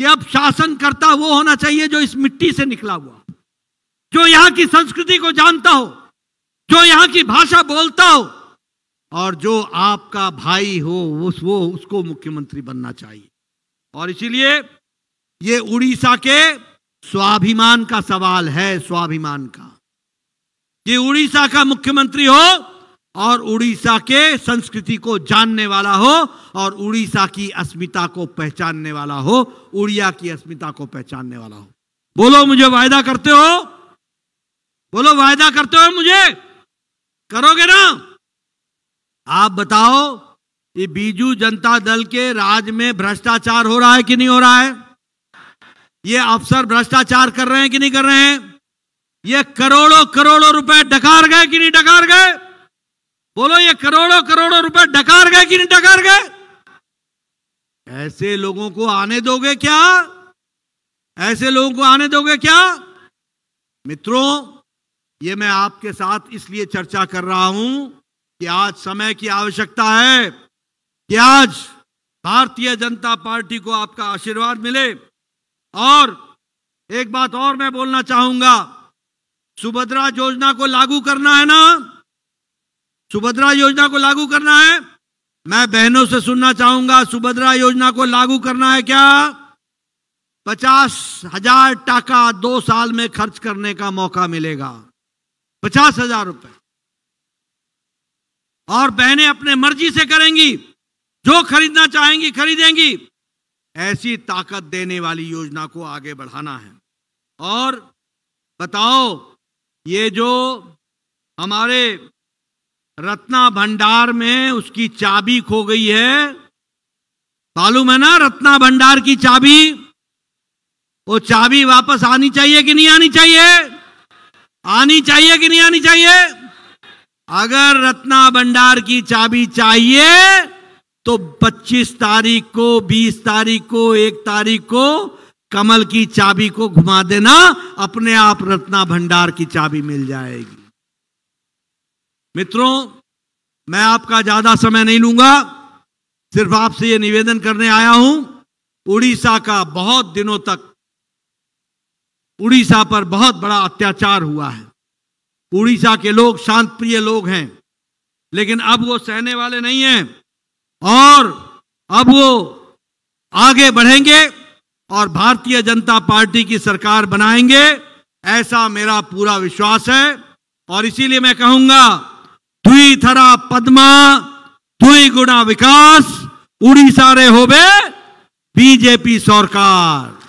कि अब शासन करता वो होना चाहिए जो इस मिट्टी से निकला हुआ जो यहां की संस्कृति को जानता हो जो यहां की भाषा बोलता हो और जो आपका भाई हो उस वो उसको मुख्यमंत्री बनना चाहिए और इसीलिए ये उड़ीसा के स्वाभिमान का सवाल है स्वाभिमान का कि उड़ीसा का मुख्यमंत्री हो और उड़ीसा के संस्कृति को जानने वाला हो और उड़ीसा की अस्मिता को पहचानने वाला हो उड़िया की अस्मिता को पहचानने वाला हो बोलो मुझे वायदा करते हो बोलो वायदा करते हो मुझे करोगे ना आप बताओ ये बीजू जनता दल के राज में भ्रष्टाचार हो रहा है कि नहीं हो रहा है ये अफसर भ्रष्टाचार कर रहे हैं कि नहीं कर रहे हैं ये करोड़ों करोड़ों रुपए डकार गए कि नहीं डकार गए बोलो ये करोड़ों करोड़ों रुपए डकार गए कि नहीं डकार गए ऐसे लोगों को आने दोगे क्या ऐसे लोगों को आने दोगे क्या मित्रों ये मैं आपके साथ इसलिए चर्चा कर रहा हूं कि आज समय की आवश्यकता है कि आज भारतीय जनता पार्टी को आपका आशीर्वाद मिले और एक बात और मैं बोलना चाहूंगा सुभद्रा योजना को लागू करना है ना सुभद्रा योजना को लागू करना है मैं बहनों से सुनना चाहूंगा सुभद्रा योजना को लागू करना है क्या पचास हजार टाका दो साल में खर्च करने का मौका मिलेगा पचास हजार रुपए और बहनें अपने मर्जी से करेंगी जो खरीदना चाहेंगी खरीदेंगी ऐसी ताकत देने वाली योजना को आगे बढ़ाना है और बताओ ये जो हमारे रत्ना भंडार में उसकी चाबी खो गई है मालूम है ना रत्ना भंडार की चाबी वो चाबी वापस आनी चाहिए कि नहीं आनी चाहिए आनी चाहिए कि नहीं आनी चाहिए अगर रत्ना भंडार की चाबी चाहिए तो 25 तारीख को 20 तारीख को एक तारीख को कमल की चाबी को घुमा देना अपने आप रत्ना भंडार की चाबी मिल जाएगी मित्रों मैं आपका ज्यादा समय नहीं लूंगा सिर्फ आपसे ये निवेदन करने आया हूं उड़ीसा का बहुत दिनों तक उड़ीसा पर बहुत बड़ा अत्याचार हुआ है उड़ीसा के लोग शांत प्रिय लोग हैं लेकिन अब वो सहने वाले नहीं हैं और अब वो आगे बढ़ेंगे और भारतीय जनता पार्टी की सरकार बनाएंगे ऐसा मेरा पूरा विश्वास है और इसीलिए मैं कहूंगा दुई थरा पद्मा दुई गुणा विकास उड़ीसा रे होबे बीजेपी सरकार